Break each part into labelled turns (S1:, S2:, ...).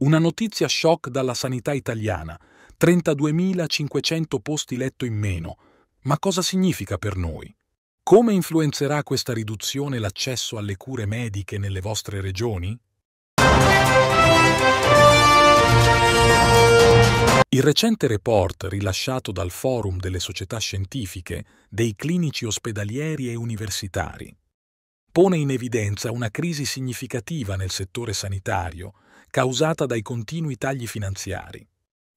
S1: Una notizia shock dalla sanità italiana, 32.500 posti letto in meno. Ma cosa significa per noi? Come influenzerà questa riduzione l'accesso alle cure mediche nelle vostre regioni? Il recente report rilasciato dal Forum delle società scientifiche, dei clinici ospedalieri e universitari pone in evidenza una crisi significativa nel settore sanitario causata dai continui tagli finanziari.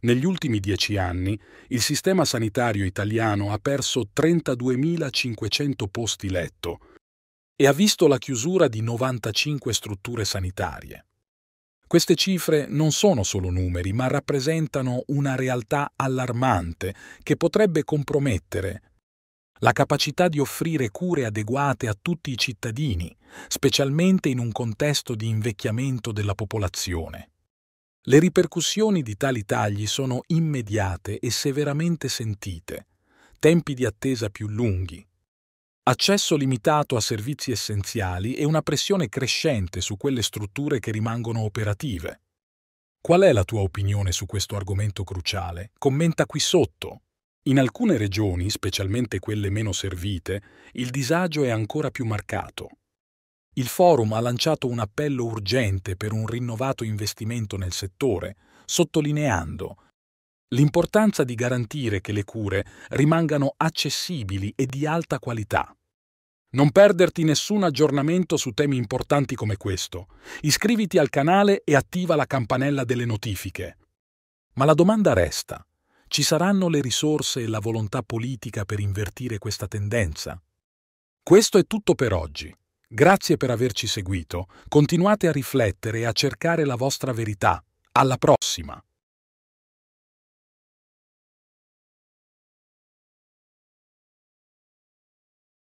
S1: Negli ultimi dieci anni il sistema sanitario italiano ha perso 32.500 posti letto e ha visto la chiusura di 95 strutture sanitarie. Queste cifre non sono solo numeri, ma rappresentano una realtà allarmante che potrebbe compromettere la capacità di offrire cure adeguate a tutti i cittadini, specialmente in un contesto di invecchiamento della popolazione. Le ripercussioni di tali tagli sono immediate e severamente sentite, tempi di attesa più lunghi, accesso limitato a servizi essenziali e una pressione crescente su quelle strutture che rimangono operative. Qual è la tua opinione su questo argomento cruciale? Commenta qui sotto. In alcune regioni, specialmente quelle meno servite, il disagio è ancora più marcato. Il forum ha lanciato un appello urgente per un rinnovato investimento nel settore, sottolineando l'importanza di garantire che le cure rimangano accessibili e di alta qualità. Non perderti nessun aggiornamento su temi importanti come questo. Iscriviti al canale e attiva la campanella delle notifiche. Ma la domanda resta. Ci saranno le risorse e la volontà politica per invertire questa tendenza? Questo è tutto per oggi. Grazie per averci seguito. Continuate a riflettere e a cercare la vostra verità. Alla prossima!